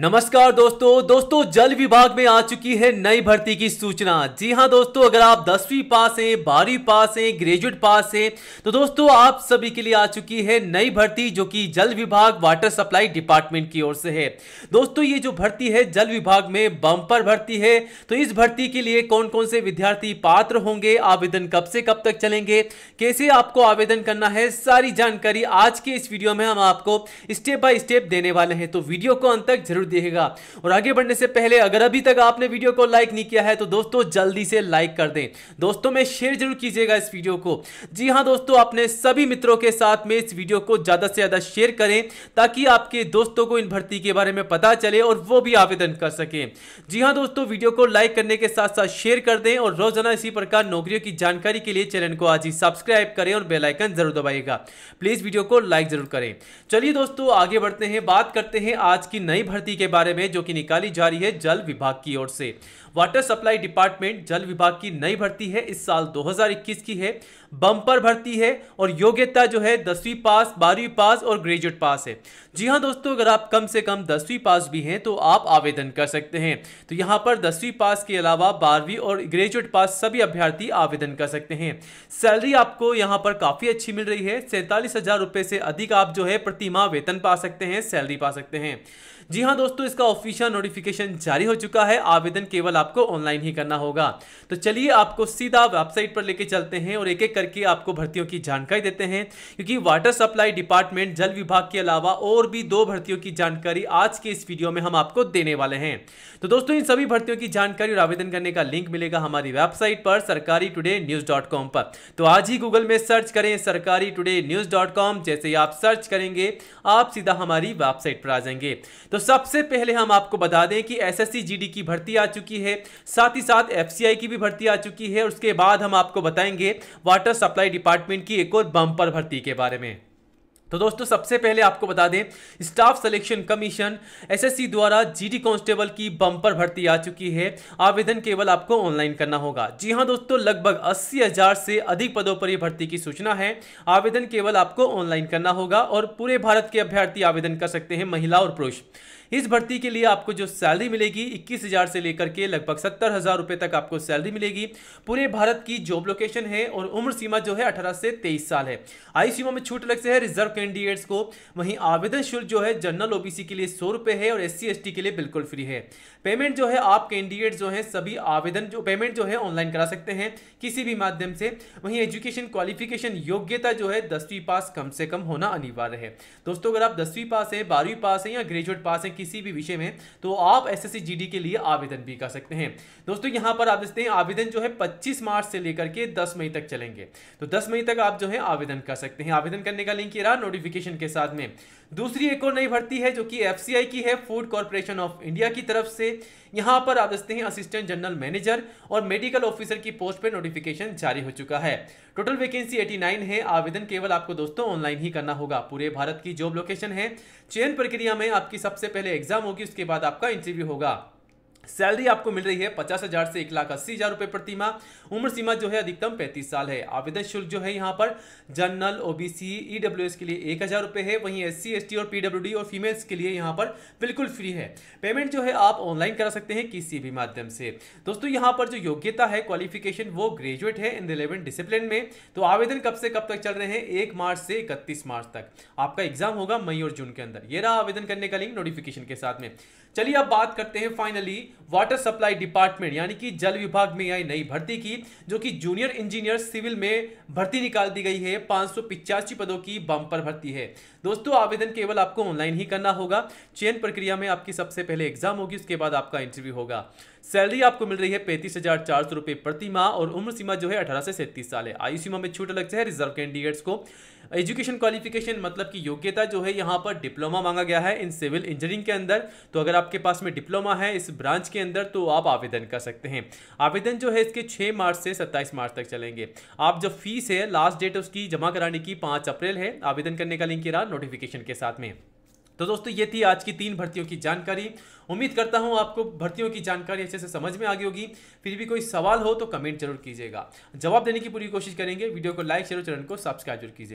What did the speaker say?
नमस्कार दोस्तों दोस्तों जल विभाग में आ चुकी है नई भर्ती की सूचना जी हाँ दोस्तों अगर आप दसवीं पास हैं बारहवीं पास हैं ग्रेजुएट पास हैं तो दोस्तों आप सभी के लिए आ चुकी है नई भर्ती जो कि जल विभाग वाटर सप्लाई डिपार्टमेंट की ओर से है दोस्तों ये जो भर्ती है जल विभाग में बम्पर भर्ती है तो इस भर्ती के लिए कौन कौन से विद्यार्थी पात्र होंगे आवेदन कब से कब तक चलेंगे कैसे आपको आवेदन करना है सारी जानकारी आज के इस वीडियो में हम आपको स्टेप बाय स्टेप देने वाले हैं तो वीडियो को अंत तक जरूर जरूर दिएगा और आगे बढ़ने से पहले अगर अभी तक आपने वीडियो को लाइक नहीं किया है तो दोस्तों जल्दी से लाइक कर दें दोस्तों में शेयर जरूर कीजिएगा इस वीडियो को जी हाँ दोस्तों अपने सभी मित्रों के साथ में इस वीडियो को ज़्यादा से ज़्यादा शेयर करें ताकि आपके दोस्तों को इन भर्ती के बारे में पता चले और वो भी आवेदन कर सके जी हाँ दोस्तों वीडियो को लाइक करने के साथ साथ शेयर कर दें और रोजाना इसी प्रकार नौकरियों की जानकारी के लिए चैनल को आज ही सब्सक्राइब करें और बेल आइकन जरूर दबाइएगा प्लीज़ वीडियो को लाइक जरूर करें चलिए दोस्तों आगे बढ़ते हैं बात करते हैं आज की नई भर्ती नीति के बारे में जो कि निकाली जा रही है जल विभाग की ओर से वाटर सप्लाई डिपार्टमेंट जल विभाग की नई भर्ती है इस साल 2021 की है बम्पर भर्ती है और योग्यता जो है दसवीं पास बारहवीं पास और ग्रेजुएट पास है जी हाँ दोस्तों अगर आप कम से कम दसवीं पास भी हैं तो आप आवेदन कर सकते हैं तो यहाँ पर दसवीं पास के अलावा बारहवीं और ग्रेजुएट पास सभी अभ्यर्थी आवेदन कर सकते हैं सैलरी आपको यहाँ पर काफ़ी अच्छी मिल रही है सैंतालीस से अधिक आप जो है प्रतिमा वेतन पा सकते हैं सैलरी पा सकते हैं जी हाँ दोस्तों इसका ऑफिशियल नोटिफिकेशन जारी हो चुका है आवेदन केवल आपको ऑनलाइन ही करना होगा तो चलिए आपको सीधा वेबसाइट पर लेके चलते हैं और एक एक करके आपको भर्तियों की जानकारी देते हैं क्योंकि वाटर सप्लाई डिपार्टमेंट जल विभाग के अलावा और भी दो भर्तियों की जानकारी आज के इस वीडियो में हम आपको देने वाले हैं तो दोस्तों इन सभी भर्तियों की जानकारी और आवेदन करने का लिंक मिलेगा हमारी वेबसाइट पर सरकारी टुडे न्यूज डॉट कॉम पर तो आज ही गूगल में सर्च करें सरकारी टुडे न्यूज डॉट कॉम जैसे ही आप सर्च करेंगे आप सीधा हमारी वेबसाइट पर आ जाएंगे तो सबसे सबसे पहले हम आपको बता दें कि एसएससी जीडी की भर्ती आ चुकी है साथ ही साथ एफसीआई की भी भर्ती आ चुकी है उसके बाद हम आपको बताएंगे वाटर सप्लाई डिपार्टमेंट की एक और बम्पर भर्ती के बारे में तो दोस्तों सबसे पहले आपको बता दें स्टाफ सिलेक्शन कमीशन एसएससी द्वारा जीडी कांस्टेबल की बम्पर भर्ती आ चुकी है आवेदन केवल आपको ऑनलाइन करना होगा जी हां दोस्तों लगभग अस्सी हजार से अधिक पदों पर यह भर्ती की सूचना है आवेदन केवल आपको ऑनलाइन करना होगा और पूरे भारत के अभ्यर्थी आवेदन कर सकते हैं महिला और पुरुष इस भर्ती के लिए आपको जो सैलरी मिलेगी इक्कीस हज़ार से लेकर के लगभग सत्तर हज़ार रुपए तक आपको सैलरी मिलेगी पूरे भारत की जॉब लोकेशन है और उम्र सीमा जो है अठारह से तेईस साल है आई सीमा में छूट अलग से है रिजर्व कैंडिडेट्स को वहीं आवेदन शुल्क जो है जनरल ओबीसी के लिए सौ रुपए है और एस सी के लिए बिल्कुल फ्री है पेमेंट जो है आप कैंडिडेट जो है सभी आवेदन जो पेमेंट जो है ऑनलाइन करा सकते हैं किसी भी माध्यम से वहीं एजुकेशन क्वालिफिकेशन योग्यता जो है दसवीं पास कम से कम होना अनिवार्य है दोस्तों अगर आप दसवीं पास है बारहवीं पास है या ग्रेजुएट पास है किसी भी विषय में तो आप एस एस के लिए आवेदन भी कर सकते हैं दोस्तों यहाँ पर आप देखते हैं आवेदन जो है पच्चीस मार्च से लेकर के दस मई तक चलेंगे तो दस मई तक आप जो है आवेदन कर सकते हैं आवेदन करने का लिंक ये रहा नोटिफिकेशन के साथ में दूसरी एक और नई भर्ती है जो कि एफ की है फूड कॉरपोरेशन ऑफ इंडिया की तरफ से यहां पर आप देखते हैं असिस्टेंट जनरल मैनेजर और मेडिकल ऑफिसर की पोस्ट पर नोटिफिकेशन जारी हो चुका है टोटल वैकेंसी 89 है आवेदन केवल आपको दोस्तों ऑनलाइन ही करना होगा पूरे भारत की जॉब लोकेशन है चयन प्रक्रिया में आपकी सबसे पहले एग्जाम होगी उसके बाद आपका इंटरव्यू होगा सैलरी आपको मिल रही है पचास हज़ार से एक लाख अस्सी हज़ार रुपए प्रतिमा उम्र सीमा जो है अधिकतम पैंतीस साल है आवेदन शुल्क जो है यहाँ पर जनरल ओबीसी ईडब्ल्यूएस के लिए एक हज़ार रुपए है वहीं एससी एसटी और पीडब्ल्यूडी और फीमेल्स के लिए यहाँ पर बिल्कुल फ्री है पेमेंट जो है आप ऑनलाइन करा सकते हैं किसी भी माध्यम से दोस्तों यहाँ पर जो योग्यता है क्वालिफिकेशन वो ग्रेजुएट है इन रिलेवेंट डिसिप्लिन में तो आवेदन कब से कब तक चल रहे हैं एक मार्च से इकतीस मार्च तक आपका एग्जाम होगा मई और जून के अंदर ये रहा आवेदन करने का लिंक नोटिफिकेशन के साथ में चलिए अब बात करते हैं फाइनली वाटर सप्लाई डिपार्टमेंट यानी कि जल विभाग में आई नई भर्ती की जो कि जूनियर इंजीनियर सिविल में भर्ती निकाल दी गई है पांच पदों की बंपर भर्ती है दोस्तों आवेदन केवल आपको ऑनलाइन ही करना होगा चयन प्रक्रिया में आपकी सबसे पहले एग्जाम होगी उसके बाद आपका इंटरव्यू होगा सैलरी आपको मिल रही है पैंतीस हजार चार सौ रुपए प्रति माह और उम्र सीमा जो है अठारह से सैंतीस साल है आयु सीमा में छूट अलग से है रिजर्व कैंडिडेट्स को एजुकेशन क्वालिफिकेशन मतलब कि योग्यता जो है यहाँ पर डिप्लोमा मांगा गया है इन सिविल इंजीनियरिंग के अंदर तो अगर आपके पास में डिप्लोमा है इस ब्रांच के अंदर तो आप आवेदन कर सकते हैं आवेदन जो है इसके 6 मार्च से सत्ताईस मार्च तक चलेंगे आप जो फीस है लास्ट डेट उसकी जमा कराने की 5 अप्रैल है आवेदन करने का लिंक रहा नोटिफिकेशन के साथ में तो दोस्तों ये थी आज की तीन भर्तियों की जानकारी उम्मीद करता हूं आपको भर्तियों की जानकारी अच्छे से समझ में आ गई होगी फिर भी कोई सवाल हो तो कमेंट जरूर कीजिएगा जवाब देने की पूरी कोशिश करेंगे वीडियो को लाइक शेयर चैनल को सब्सक्राइब जरूर कीजिए